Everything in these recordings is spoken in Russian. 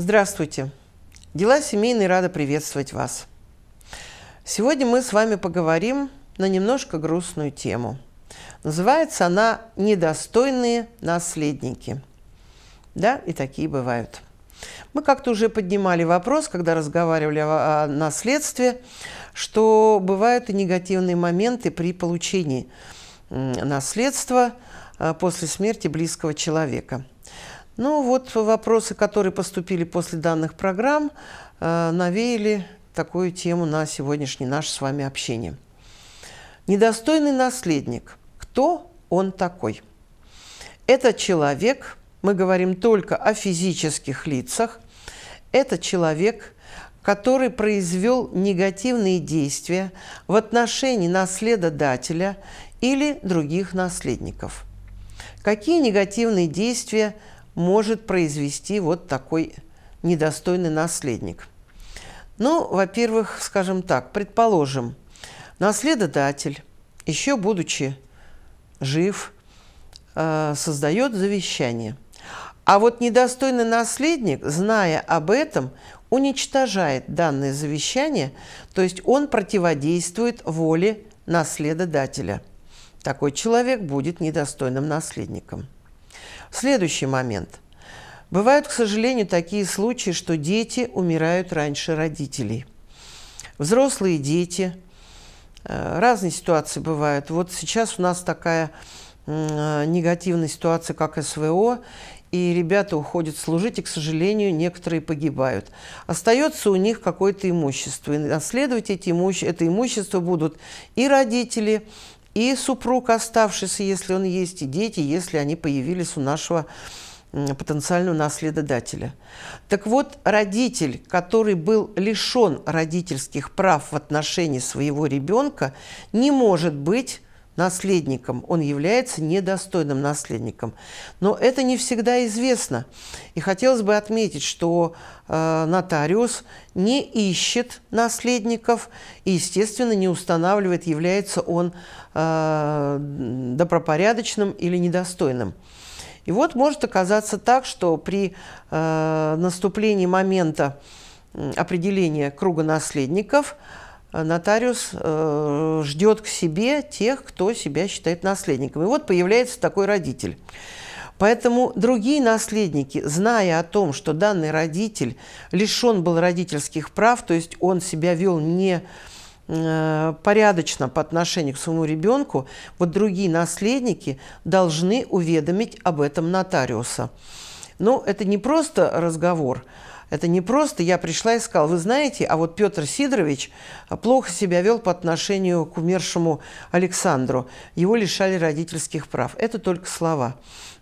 Здравствуйте! Дела семейные рада приветствовать вас. Сегодня мы с вами поговорим на немножко грустную тему. Называется она «Недостойные наследники». Да, и такие бывают. Мы как-то уже поднимали вопрос, когда разговаривали о, о наследстве, что бывают и негативные моменты при получении наследства э, после смерти близкого человека – ну вот вопросы, которые поступили после данных программ, э, навеяли такую тему на сегодняшнее наше с вами общение. Недостойный наследник. Кто он такой? Это человек, мы говорим только о физических лицах, это человек, который произвел негативные действия в отношении наследодателя или других наследников. Какие негативные действия может произвести вот такой недостойный наследник? Ну, во-первых, скажем так, предположим, наследодатель, еще будучи жив, э, создает завещание. А вот недостойный наследник, зная об этом, уничтожает данное завещание, то есть он противодействует воле наследодателя. Такой человек будет недостойным наследником. Следующий момент. Бывают, к сожалению, такие случаи, что дети умирают раньше родителей. Взрослые дети. Э, разные ситуации бывают. Вот сейчас у нас такая негативная ситуация, как СВО, и ребята уходят служить, и, к сожалению, некоторые погибают. Остается у них какое-то имущество, и наследовать эти имуще... это имущество будут и родители, и супруг оставшийся, если он есть, и дети, если они появились у нашего потенциального наследодателя. Так вот, родитель, который был лишен родительских прав в отношении своего ребенка, не может быть наследником, он является недостойным наследником. Но это не всегда известно. И хотелось бы отметить, что э, нотариус не ищет наследников и, естественно, не устанавливает, является он э, добропорядочным или недостойным. И вот может оказаться так, что при э, наступлении момента определения круга наследников – Э, нотариус э, ждет к себе тех, кто себя считает наследником. И вот появляется такой родитель. Поэтому другие наследники, зная о том, что данный родитель лишен был родительских прав, то есть он себя вел не э, порядочно по отношению к своему ребенку, вот другие наследники должны уведомить об этом нотариуса. Но ну, это не просто разговор, это не просто я пришла и сказала, вы знаете, а вот Петр Сидорович плохо себя вел по отношению к умершему Александру. Его лишали родительских прав. Это только слова.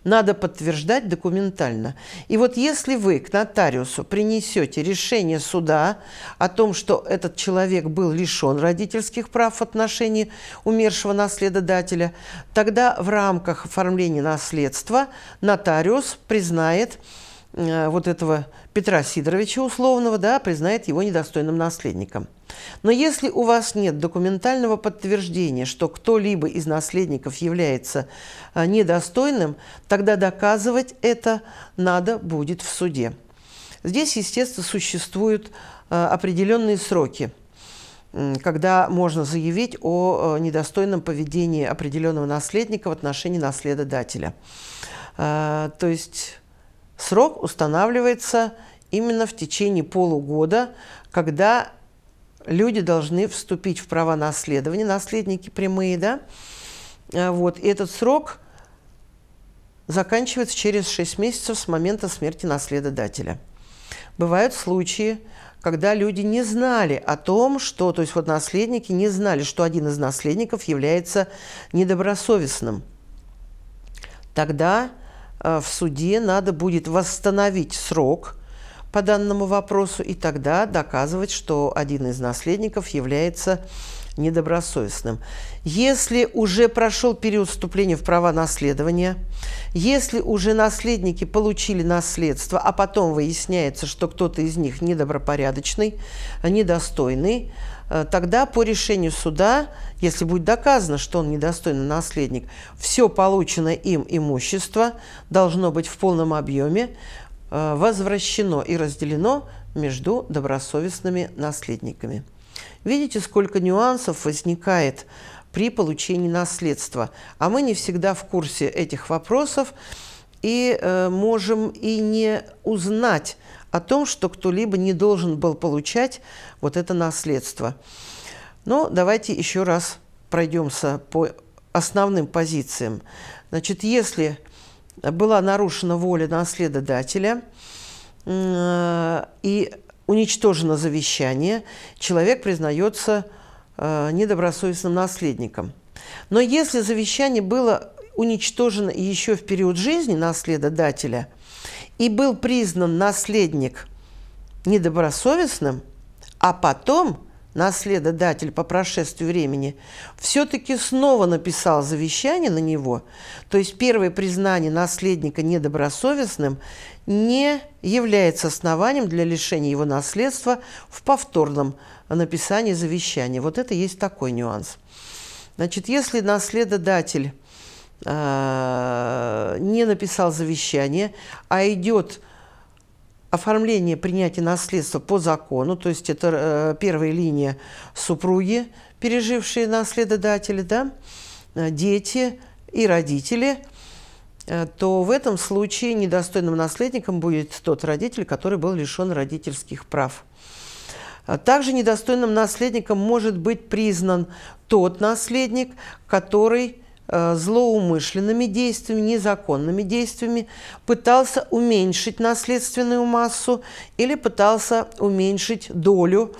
Надо подтверждать документально. И вот если вы к нотариусу принесете решение суда о том, что этот человек был лишен родительских прав в отношении умершего наследодателя, тогда в рамках оформления наследства нотариус признает Э, вот этого Петра Сидоровича условного, да, признает его недостойным наследником. Но если у вас нет документального подтверждения, что кто-либо из наследников является э, недостойным, тогда доказывать это надо будет в суде. Здесь, естественно, существуют э, определенные сроки, когда можно заявить о недостойном поведении определенного наследника в отношении наследодателя. То есть Срок устанавливается именно в течение полугода, когда люди должны вступить в права наследования, наследники прямые, да, э, вот, и этот срок заканчивается через 6 месяцев с момента смерти наследодателя. Бывают случаи, когда люди не знали о том, что, то есть вот наследники не знали, что один из наследников является недобросовестным. Тогда Э, в суде надо будет восстановить срок по данному вопросу и тогда доказывать, что один из наследников является недобросовестным. Если уже прошел период вступления в права наследования, если уже наследники получили наследство, а потом выясняется, что кто-то из них недобропорядочный, недостойный, э, тогда по решению суда, если будет доказано, что он недостойный наследник, все полученное им имущество должно быть в полном объеме э, возвращено и разделено между добросовестными наследниками. Видите, сколько нюансов возникает при получении наследства. А мы не всегда в курсе этих вопросов и э, можем и не узнать о том, что кто-либо не должен был получать вот это наследство. Но давайте еще раз пройдемся по основным позициям. Значит, если была нарушена воля наследодателя, э, и уничтожено завещание, человек признается э, недобросовестным наследником. Но если завещание было уничтожено еще в период жизни наследодателя и был признан наследник недобросовестным, а потом наследодатель по прошествию времени, все-таки снова написал завещание на него, то есть первое признание наследника недобросовестным не является основанием для лишения его наследства в повторном написании завещания. Вот это есть такой нюанс. Значит, если наследодатель э, не написал завещание, а идет оформление принятия наследства по закону, то есть это э, первая линия супруги, пережившие наследодатели, да, э, дети и родители, э, то в этом случае недостойным наследником будет тот родитель, который был лишен родительских прав. А также недостойным наследником может быть признан тот наследник, который Э, злоумышленными действиями, незаконными действиями, пытался уменьшить наследственную массу или пытался уменьшить долю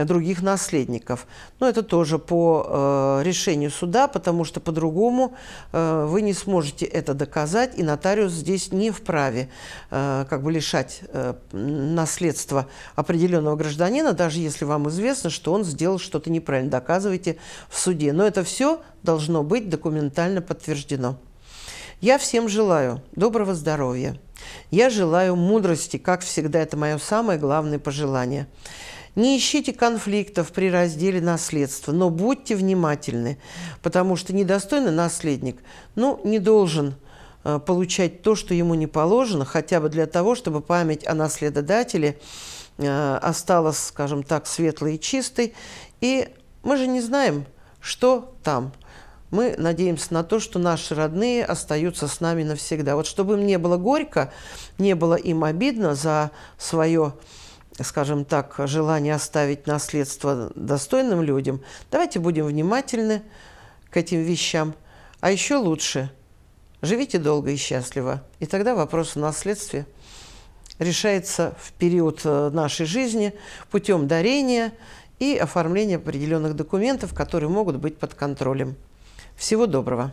а других наследников. Но это тоже по э, решению суда, потому что по-другому э, вы не сможете это доказать, и нотариус здесь не вправе э, как бы лишать э, наследства определенного гражданина, даже если вам известно, что он сделал что-то неправильно. Доказывайте в суде. Но это все должно быть документально подтверждено. Я всем желаю доброго здоровья. Я желаю мудрости, как всегда, это мое самое главное пожелание. Не ищите конфликтов при разделе наследства, но будьте внимательны, потому что недостойный наследник ну, не должен э, получать то, что ему не положено, хотя бы для того, чтобы память о наследодателе э, осталась, скажем так, светлой и чистой. И мы же не знаем, что там. Мы надеемся на то, что наши родные остаются с нами навсегда. Вот чтобы им не было горько, не было им обидно за свое скажем так, желание оставить наследство достойным людям, давайте будем внимательны к этим вещам. А еще лучше – живите долго и счастливо. И тогда вопрос о наследстве решается в период э, нашей жизни путем дарения и оформления определенных документов, которые могут быть под контролем. Всего доброго!